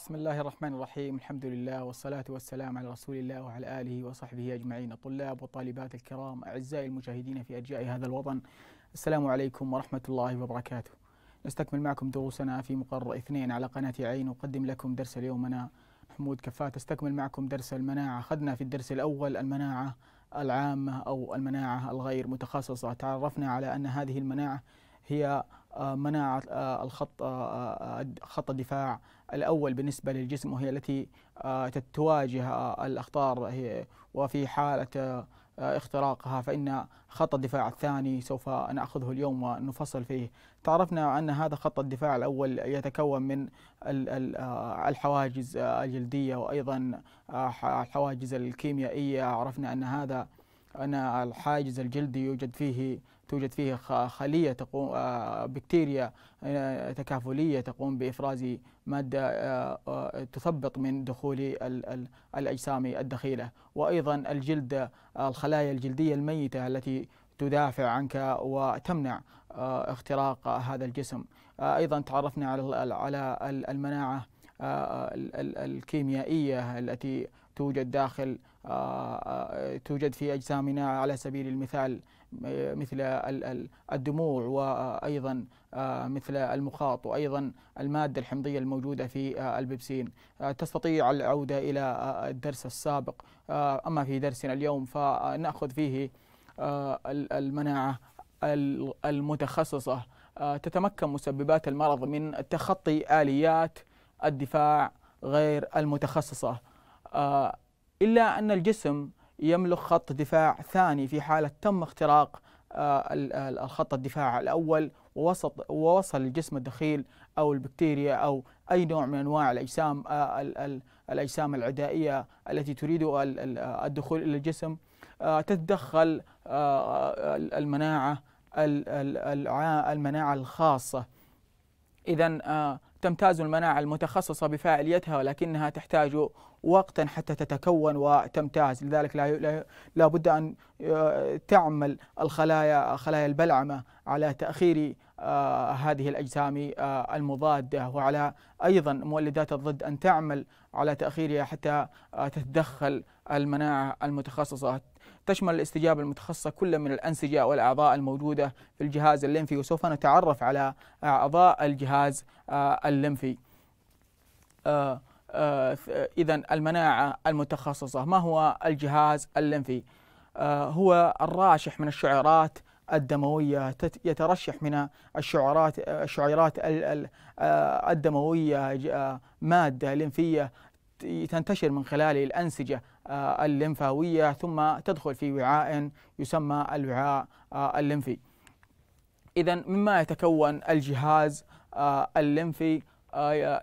بسم الله الرحمن الرحيم الحمد لله والصلاة والسلام على رسول الله وعلى آله وصحبه أجمعين الطلاب والطالبات الكرام أعزائي المشاهدين في أرجاء هذا الوطن السلام عليكم ورحمة الله وبركاته نستكمل معكم دروسنا في مقرر اثنين على قناة عين أقدم لكم درس اليوم أنا محمود كفات استكمل معكم درس المناعة أخذنا في الدرس الأول المناعة العامة أو المناعة الغير متخصصة تعرفنا على أن هذه المناعة هي آه، مناعة آه، الخط آه، خط الدفاع الأول بالنسبة للجسم وهي التي تواجه الأخطار وفي حالة اختراقها فإن خط الدفاع الثاني سوف نأخذه اليوم ونفصل فيه تعرفنا أن هذا خط الدفاع الأول يتكون من الحواجز الجلدية وأيضا الحواجز الكيميائية عرفنا أن هذا أن الحاجز الجلدي يوجد فيه توجد فيه خلية تقوم آه، بكتيريا آه، تكافلية تقوم بإفراز مادة آه، تثبط من دخول الأجسام الدخيلة وأيضا الجلد الخلايا الجلدية الميتة التي تدافع عنك وتمنع اختراق هذا الجسم أيضا تعرفنا على المناعة آه، آه، الكيميائية التي توجد داخل آه، توجد في أجسامنا على سبيل المثال مثل الدموع وأيضا مثل المخاط وأيضا المادة الحمضية الموجودة في البيبسين تستطيع العودة إلى الدرس السابق أما في درسنا اليوم فنأخذ فيه المناعة المتخصصة تتمكن مسببات المرض من تخطي آليات الدفاع غير المتخصصة آه، إلا أن الجسم يملك خط دفاع ثاني في حالة تم اختراق آه، الخط الدفاع الأول ووسط ووصل الجسم الدخيل أو البكتيريا أو أي نوع من أنواع الأجسام آه، الأجسام العدائية التي تريد الدخول إلى الجسم تتدخل المناعة المناعة الخاصة إذا تمتاز المناعة المتخصصة بفاعليتها ولكنها تحتاج وقتا حتى تتكون وتمتاز لذلك لا لابد أن آه، تعمل الخلايا خلايا البلعمة على تأخير آه، هذه الأجسام آه، المضادة وعلى أيضا مولدات الضد أن تعمل على تأخيرها حتى آه، تتدخل المناعة المتخصصة تشمل الاستجابة المتخصصة كل من الأنسجة والأعضاء الموجودة في الجهاز الليمفي وسوف نتعرف على أعضاء الجهاز الليمفي إذا المناعة المتخصصة ما هو الجهاز الليمفي؟ هو الراشح من الشعيرات الدموية يترشح من الشعرات الشعيرات آه، الدموية آه، مادة لمفية تنتشر من خلال الأنسجة آه، الليمفاوية ثم تدخل في وعاء يسمى الوعاء الليمفي إذا مما يتكون الجهاز الليمفي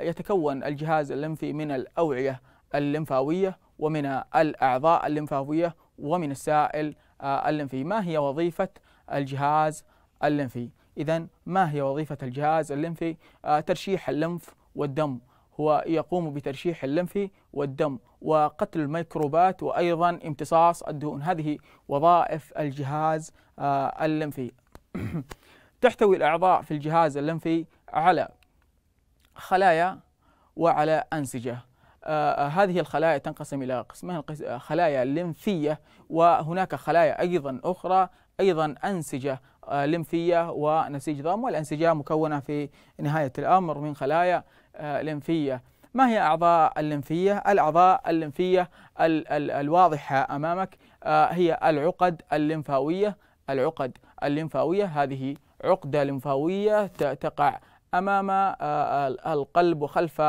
يتكون الجهاز الليمفي من الأوعية الليمفاوية ومن الأعضاء الليمفاوية ومن السائل الليمفي ما هي وظيفة الجهاز اللمفي إذا ما هي وظيفة الجهاز اللمفي؟ آه، ترشيح اللمف والدم هو يقوم بترشيح اللمف والدم وقتل الميكروبات وأيضا امتصاص الدهون هذه وظائف الجهاز آه، اللمفي تحتوي الأعضاء في الجهاز اللمفي على خلايا وعلى أنسجة آه،, آه هذه الخلايا تنقسم إلى قسمين خلايا لمفية وهناك خلايا أيضا أخرى أيضا أنسجة آه، لمفية ونسيج ضم والأنسجة مكونة في نهاية الأمر من خلايا آه، لمفية ما هي أعضاء اللمفية؟ الأعضاء اللمفية الواضحة أمامك آه، هي العقد الليمفاوية العقد الليمفاوية هذه عقدة لمفاوية تقع أمام القلب وخلف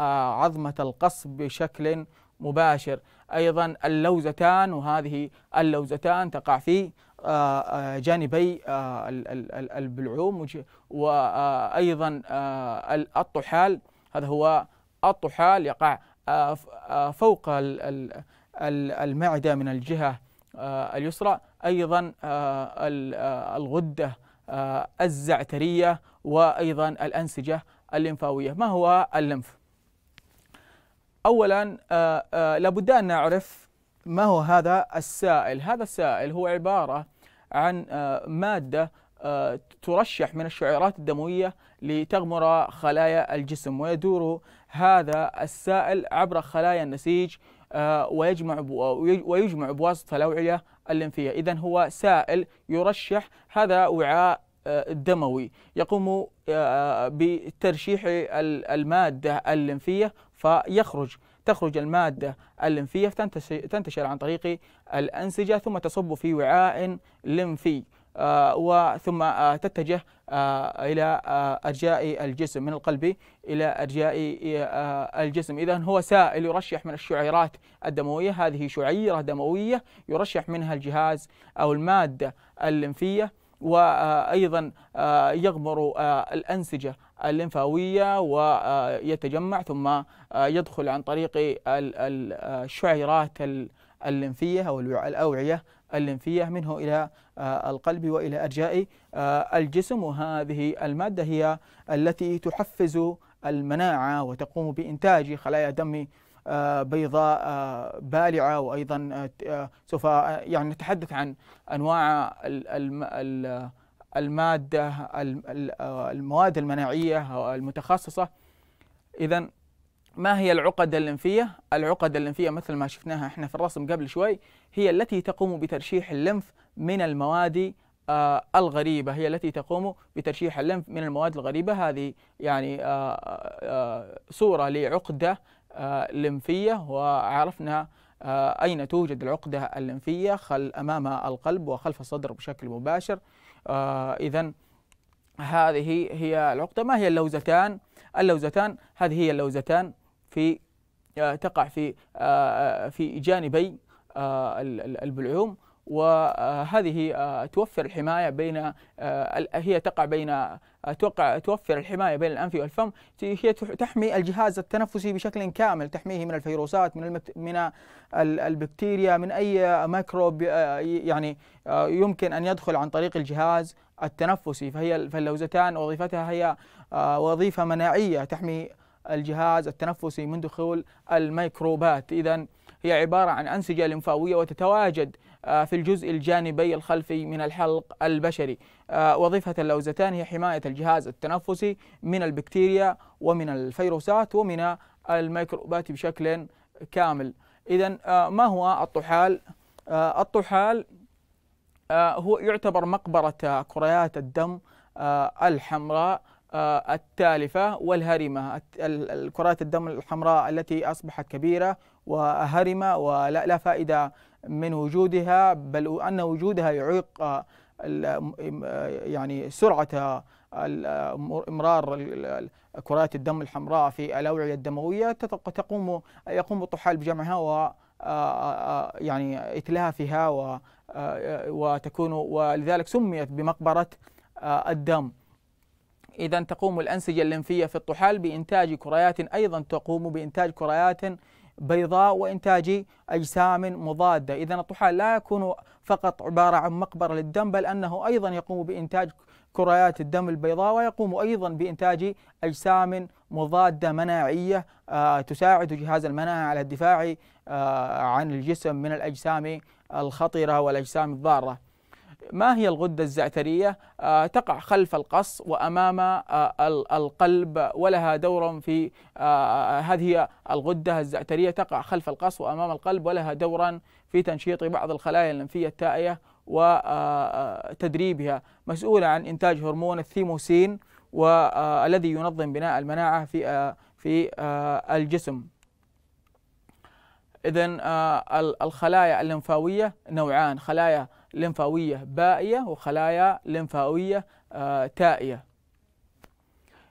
عظمة القصب بشكل مباشر أيضا اللوزتان وهذه اللوزتان تقع في آه، آه، جانبي آه، البلعوم وأيضا الطحال هذا هو الطحال يقع فوق المعدة من الجهة اليسرى أيضا الغدة الزعترية وأيضا الأنسجة الليمفاوية ما هو اللمف؟ أولا لابد أن نعرف ما هو هذا السائل هذا السائل هو عبارة عن آه، مادة آه، ترشح من الشعيرات الدموية لتغمر خلايا الجسم ويدور هذا السائل عبر خلايا النسيج آه، ويجمع ويجمع بواسطة الأوعية الليمفية إذا هو سائل يرشح هذا وعاء دموي يقوم بترشيح المادة الليمفية فيخرج تخرج المادة الليمفية تنتشر عن طريق الأنسجة ثم تصب في وعاء لمفي آه، وثم آه، تتجه آه، إلى أرجاء الجسم من القلب إلى أرجاء الجسم إذا هو سائل يرشح من الشعيرات الدموية هذه شعيرة دموية يرشح منها الجهاز أو المادة الليمفية وأيضا آه، يغمر آه، الأنسجة الليمفاوية ويتجمع ثم آه، يدخل عن طريق الشعيرات الليمفية أو الأوعية الليمفية منه إلى القلب وإلى أرجاء الجسم وهذه المادة هي التي تحفز المناعة وتقوم بإنتاج خلايا دم آه، بيضاء آه، بالعة وأيضا آه، سوف يعني نتحدث عن أنواع المادة المواد المناعية المتخصصة إذا ما هي العقد الليمفية؟ العقد الليمفية مثل ما شفناها احنا في الرسم قبل شوي هي التي تقوم بترشيح الليمف من المواد الغريبة هي التي تقوم بترشيح الليمف من المواد الغريبة هذه يعني صورة لعقدة لمفية وعرفنا آه، أين توجد العقدة الليمفيه خل أمام القلب وخلف الصدر بشكل مباشر آه، إذا هذه هي العقدة ما هي اللوزتان اللوزتان هذه هي اللوزتان في آه، تقع في في جانبي البلعوم وهذه توفر الحماية بين هي تقع بين توقع توفر الحمايه بين الانف والفم هي تحمي الجهاز التنفسي بشكل كامل تحميه من الفيروسات من المت... من البكتيريا من اي ميكروب آه، يعني آه، يمكن ان يدخل عن طريق الجهاز التنفسي فهي فاللوزتان وظيفتها هي آه، وظيفه مناعيه تحمي الجهاز التنفسي من دخول الميكروبات اذا هي عبارة عن أنسجة لمفاوية وتتواجد آه، في الجزء الجانبي الخلفي من الحلق البشري آه، وظيفة اللوزتان هي حماية الجهاز التنفسي من البكتيريا ومن الفيروسات ومن الميكروبات بشكل كامل إذا آه، ما هو الطحال؟ الطحال هو يعتبر مقبرة كريات الدم الحمراء آه، التالفة والهرمة الكرات الدم الحمراء التي أصبحت كبيرة وهرمة ولا لا فائدة من وجودها بل أن وجودها يعيق آه، آه، يعني سرعة امرار كرات الدم الحمراء في الاوعيه الدمويه تقوم يقوم الطحال بجمعها و يعني اتلافها وتكون ولذلك سميت بمقبره الدم إذا تقوم الأنسجة الليمفية في الطحال بإنتاج كريات أيضا تقوم بإنتاج كريات بيضاء وإنتاج أجسام مضادة إذا الطحال لا يكون فقط عبارة عن مقبرة للدم بل أنه أيضا يقوم بإنتاج كريات الدم البيضاء ويقوم أيضا بإنتاج أجسام مضادة مناعية آه، تساعد جهاز المناعة على الدفاع آه، عن الجسم من الأجسام الخطرة والأجسام الضارة ما هي الغدة الزعترية؟ آه، تقع خلف القص وأمام آه، القلب ولها دور في آه، هذه الغدة الزعترية تقع خلف القص وأمام القلب ولها دورا في تنشيط بعض الخلايا الليمفية التائية وتدريبها مسؤولة عن إنتاج هرمون الثيموسين والذي ينظم بناء المناعة في في الجسم إذا الخلايا الليمفاوية نوعان خلايا لمفاوية بائية وخلايا لمفاوية آه، تائية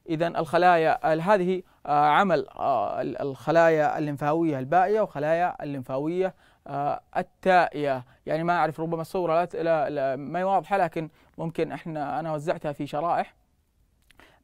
إذا الخلايا هذه آه، عمل آه، الخلايا الليمفاوية البائية وخلايا الليمفاوية التائية يعني ما أعرف ربما الصورة لا ما واضحة لكن ممكن إحنا أنا وزعتها في شرائح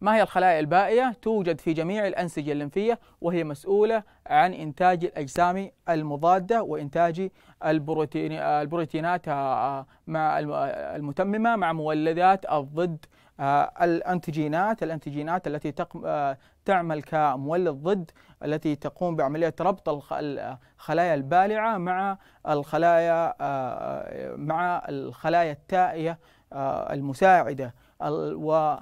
ما هي الخلايا البائية؟ توجد في جميع الأنسجة الليمفية وهي مسؤولة عن إنتاج الأجسام المضادة وإنتاج البروتين البروتينات آه، مع المتممة مع مولدات الضد آه، الأنتجينات الأنتجينات التي آه، تعمل كمولد ضد التي تقوم بعملية ربط الخلايا البالعة مع الخلايا مع الخلايا التائية المساعدة و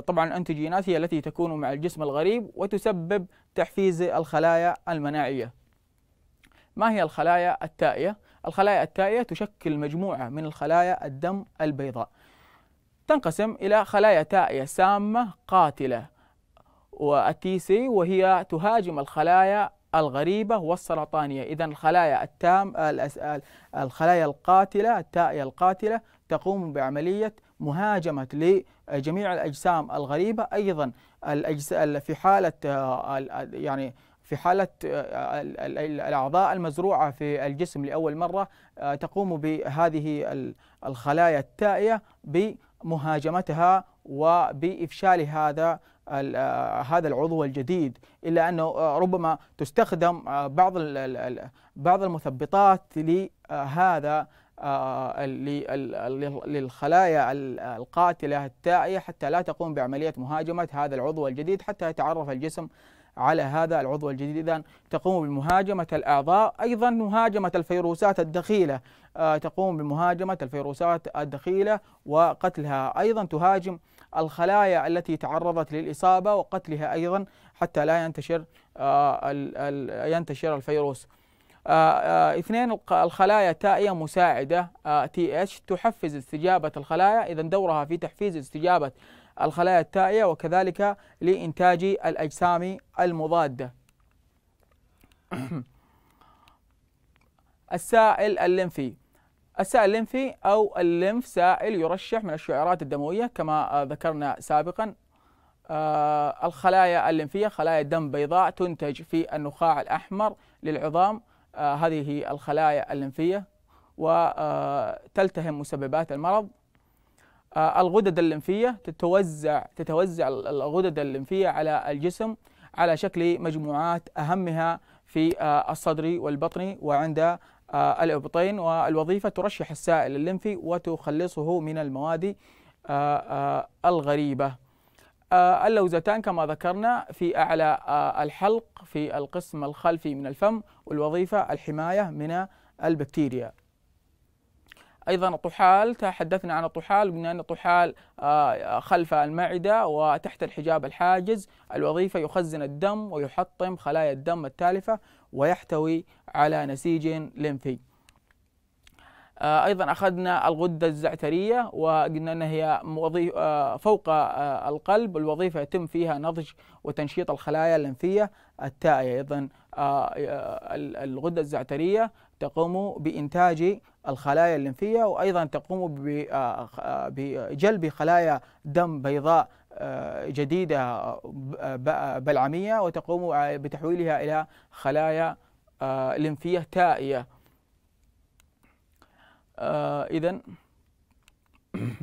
طبعا انتيجينات هي التي تكون مع الجسم الغريب وتسبب تحفيز الخلايا المناعية ما هي الخلايا التائية؟ الخلايا التائية تشكل مجموعة من الخلايا الدم البيضاء تنقسم إلى خلايا تائية سامة قاتلة والتي سي وهي تهاجم الخلايا الغريبة والسرطانية إذا الخلايا التام الخلايا القاتلة التائية القاتلة تقوم بعملية مهاجمة لجميع الأجسام الغريبة أيضا الأجسام في حالة آه، يعني في حالة آه، الأعضاء المزروعة في الجسم لأول مرة آه، تقوم بهذه الخلايا التائية بمهاجمتها وبإفشال هذا هذا العضو الجديد الا انه ربما تستخدم بعض بعض المثبطات لهذا آه، للخلايا القاتلة التائية حتى لا تقوم بعملية مهاجمة هذا العضو الجديد حتى يتعرف الجسم على هذا العضو الجديد إذا تقوم بمهاجمة الأعضاء أيضا مهاجمة الفيروسات الدخيلة آه، تقوم بمهاجمة الفيروسات الدخيلة وقتلها أيضا تهاجم الخلايا التي تعرضت للإصابة وقتلها أيضا حتى لا ينتشر آه، ينتشر الفيروس آه، آه، اثنين الخلايا تائية مساعدة تي آه، اتش تحفز استجابة الخلايا إذا دورها في تحفيز استجابة الخلايا التائية وكذلك لإنتاج الأجسام المضادة السائل الليمفي السائل الليمفي أو الليمف سائل يرشح من الشعيرات الدموية كما ذكرنا سابقا الخلايا الليمفية خلايا دم بيضاء تنتج في النخاع الأحمر للعظام آه، هذه الخلايا الليمفية وتلتهم مسببات المرض آه، الغدد الليمفية تتوزع تتوزع الغدد الليمفية على الجسم على شكل مجموعات أهمها في آه، الصدر والبطن وعند الإبطين والوظيفة ترشح السائل الليمفي وتخلصه من المواد الغريبة آه، اللوزتان كما ذكرنا في أعلى آه، الحلق في القسم الخلفي من الفم والوظيفة الحماية من البكتيريا ايضا الطحال تحدثنا عن الطحال قلنا ان الطحال آه، خلف المعده وتحت الحجاب الحاجز الوظيفه يخزن الدم ويحطم خلايا الدم التالفه ويحتوي على نسيج لمفي آه، ايضا اخذنا الغده الزعتريه وقلنا انها هي آه، فوق آه، القلب الوظيفه يتم فيها نضج وتنشيط الخلايا الليمفيه التائيه ايضا الغده الزعتريه تقوم بانتاج الخلايا الليمفيه وايضا تقوم بجلب خلايا دم بيضاء جديده بلعميه وتقوم بتحويلها الى خلايا ليمفيه تائيه آه، إذا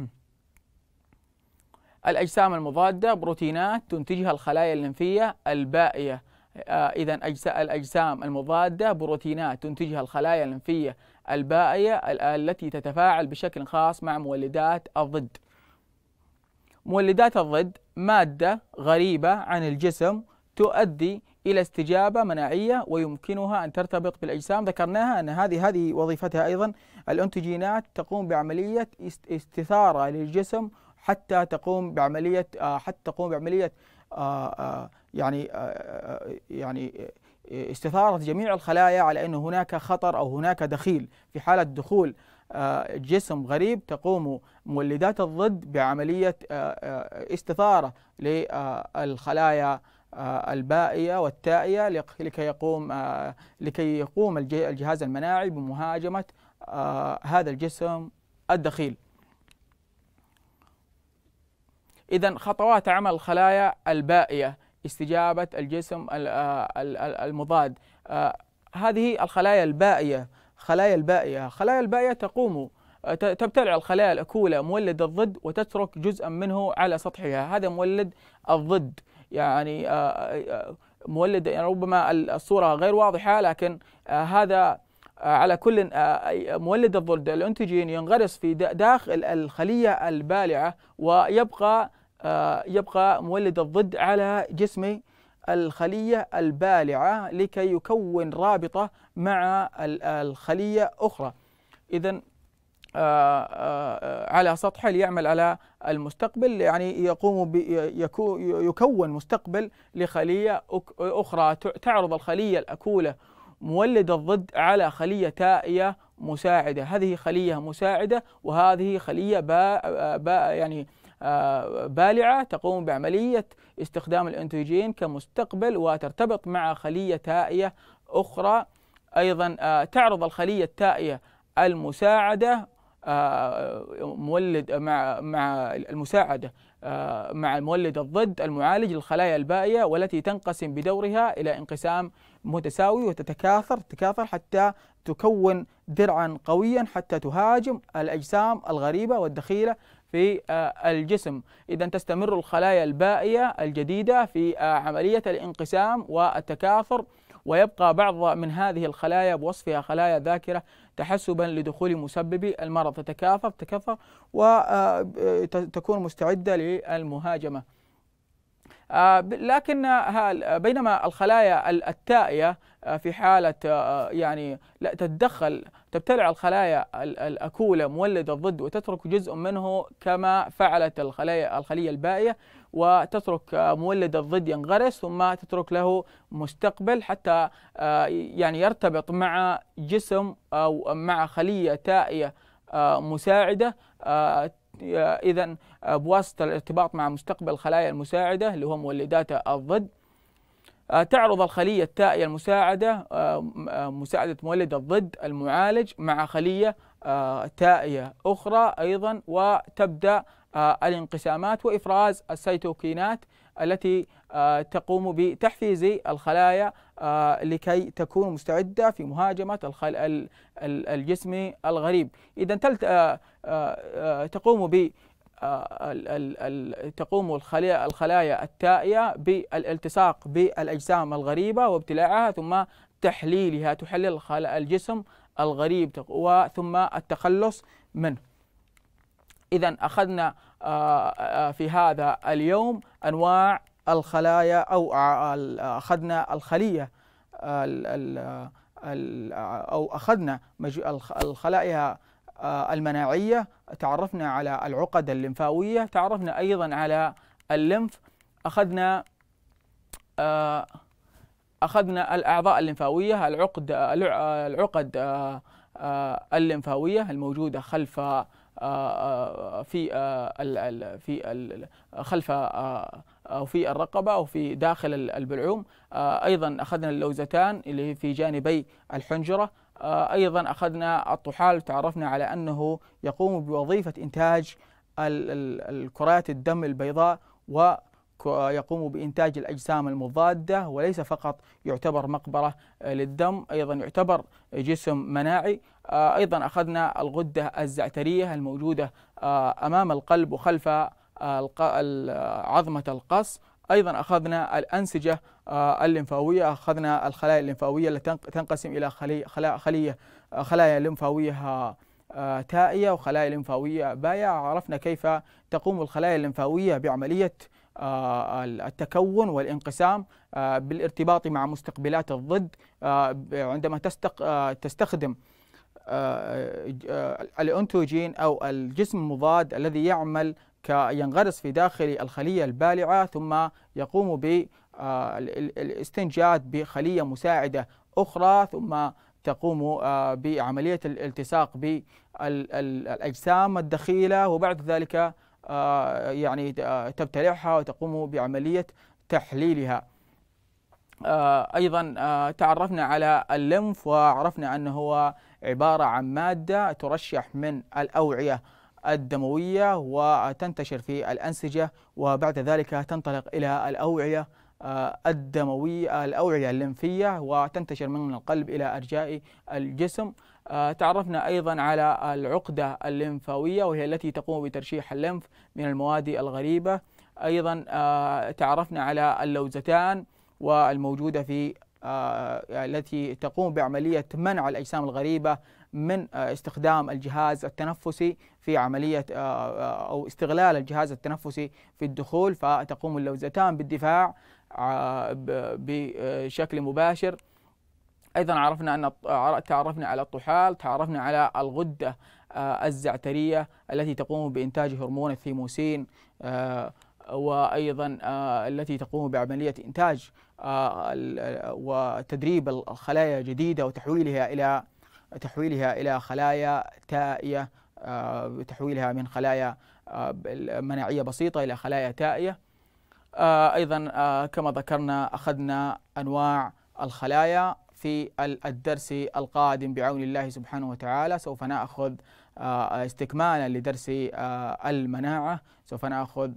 الأجسام المضادة بروتينات تنتجها الخلايا الليمفية البائية آه، إذا الأجسام المضادة بروتينات تنتجها الخلايا الليمفية البائية التي تتفاعل بشكل خاص مع مولدات الضد مولدات الضد مادة غريبة عن الجسم تؤدي إلى استجابة مناعية ويمكنها أن ترتبط بالأجسام ذكرناها أن هذه هذه وظيفتها أيضا الأنتوجينات تقوم بعملية استثارة للجسم حتى تقوم بعملية آه، حتى تقوم بعملية آه، آه، يعني يعني استثارة جميع الخلايا على انه هناك خطر أو هناك دخيل في حالة دخول جسم غريب تقوم مولدات الضد بعملية استثارة للخلايا آه، البائية والتائية لكي يقوم آه، لكي يقوم الجهاز المناعي بمهاجمة آه، هذا الجسم الدخيل إذا خطوات عمل الخلايا البائية استجابة الجسم المضاد هذه الخلايا البائية خلايا البائية خلايا البائية تقوم تبتلع الخلايا الأكولة مولد الضد وتترك جزءا منه على سطحها هذا مولد الضد يعني آه، آه، آه، مولد يعني ربما الصورة غير واضحة لكن هذا على كل مولد الضد الانتيجين ينغرس في داخل الخلية البالعة ويبقى يبقى مولد الضد على جسم الخلية البالعة لكي يكون رابطة مع الخلية أخرى إذا آه، آه، آه، على سطحه ليعمل على المستقبل يعني يقوم يكون مستقبل لخلية أخرى تعرض الخلية الأكولة مولد الضد على خلية تائية مساعدة هذه خلية مساعدة وهذه خلية با با يعني بالعة تقوم بعملية استخدام الأنتوجين كمستقبل وترتبط مع خلية تائية أخرى أيضا تعرض الخلية التائية المساعدة آه، مولد مع مع المساعده آه، مع المولد الضد المعالج للخلايا البائيه والتي تنقسم بدورها الى انقسام متساوي وتتكاثر تتكاثر حتى تكون درعا قويا حتى تهاجم الاجسام الغريبه والدخيله في آه، الجسم إذا تستمر الخلايا البائية الجديدة في عملية الانقسام والتكاثر ويبقى بعض من هذه الخلايا بوصفها خلايا ذاكرة تحسبا لدخول مسبب المرض تتكاثر تكثر وتكون آه، آه، مستعدة للمهاجمة آه، لكن بينما الخلايا التائية في حالة يعني تتدخل تبتلع الخلايا الأكولة مولد الضد وتترك جزء منه كما فعلت الخلايا الخلية البائية وتترك آه، مولد الضد ينغرس ثم تترك له مستقبل حتى آه، يعني يرتبط مع جسم أو مع خلية تائية آه، مساعدة إذا بواسطة الارتباط مع مستقبل الخلايا المساعدة اللي هو مولدات الضد آه، تعرض الخلية التائية المساعدة آه، آه، مساعدة مولد الضد المعالج مع خلية تائية أخرى أيضا وتبدأ الانقسامات وإفراز السيتوكينات التي تقوم بتحفيز الخلايا لكي تكون مستعدة في مهاجمة الجسم الغريب إذا تقوم ب تقوم الخلايا التائية بالالتصاق بالأجسام الغريبة وابتلاعها ثم تحليلها تحلل الجسم الغريب ثم التخلص منه إذا أخذنا آه، آه، في هذا اليوم أنواع الخلايا أو أخذنا الخلية أو أخذنا الخلايا آه، المناعية تعرفنا على العقد الليمفاوية تعرفنا أيضا على الليمف أخذنا آه، أخذنا الأعضاء الليمفاوية العقد العقد آه، الليمفاوية الموجودة خلف في في خلف او في الرقبه او في داخل البلعوم ايضا اخذنا اللوزتان اللي في جانبي الحنجره آه، أيضا أخذنا الطحال تعرفنا على أنه يقوم بوظيفة إنتاج الكرات الدم البيضاء ويقوم بإنتاج الأجسام المضادة وليس فقط يعتبر مقبرة للدم أيضا يعتبر جسم مناعي آه، أيضا أخذنا الغدة الزعترية الموجودة آه، أمام القلب وخلف عظمة القص أيضا أخذنا الأنسجة آه، الليمفاوية أخذنا الخلايا الليمفاوية التي تنقسم إلى آه، خلايا خلية خلايا لمفاوية آه، تائية وخلايا لمفاوية بائعه عرفنا كيف تقوم الخلايا الليمفاوية بعملية التكون والانقسام بالارتباط مع مستقبلات الضد عندما تستخدم الانتوجين او الجسم المضاد الذي يعمل ينغرس في داخل الخلية البالعة ثم يقوم بالاستنجاد آه، بخلية مساعدة أخرى ثم تقوم آه، بعملية الالتصاق بالأجسام الدخيلة وبعد ذلك آه، يعني تبتلعها وتقوم بعملية تحليلها أيضا تعرفنا على اللمف وعرفنا أنه هو عبارة عن مادة ترشح من الأوعية الدموية وتنتشر في الأنسجة وبعد ذلك تنطلق إلى الأوعية آه، الدموية الأوعية الليمفية وتنتشر من القلب إلى أرجاء الجسم آه، تعرفنا أيضا على العقدة الليمفاوية وهي التي تقوم بترشيح الليمف من المواد الغريبة أيضا آه، تعرفنا على اللوزتان والموجودة في التي تقوم بعملية منع الأجسام الغريبة من آه، استخدام الجهاز التنفسي في عملية آه، آه، أو استغلال الجهاز التنفسي في الدخول فتقوم اللوزتان بالدفاع بشكل مباشر ايضا عرفنا ان تعرفنا على الطحال تعرفنا على الغده الزعتريه التي تقوم بانتاج هرمون الثيموسين وايضا التي تقوم بعمليه انتاج وتدريب الخلايا الجديده وتحويلها الى تحويلها إلى خلايا تائية آه، تحويلها من خلايا آه، مناعية بسيطة إلى خلايا تائية آه، أيضا كما ذكرنا أخذنا أنواع الخلايا في الدرس القادم بعون الله سبحانه وتعالى سوف ناخذ استكمالا لدرس المناعه سوف ناخذ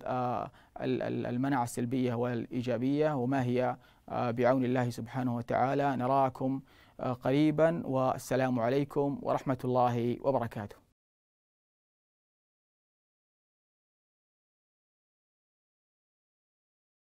المناعه السلبيه والايجابيه وما هي بعون الله سبحانه وتعالى نراكم قريبا والسلام عليكم ورحمه الله وبركاته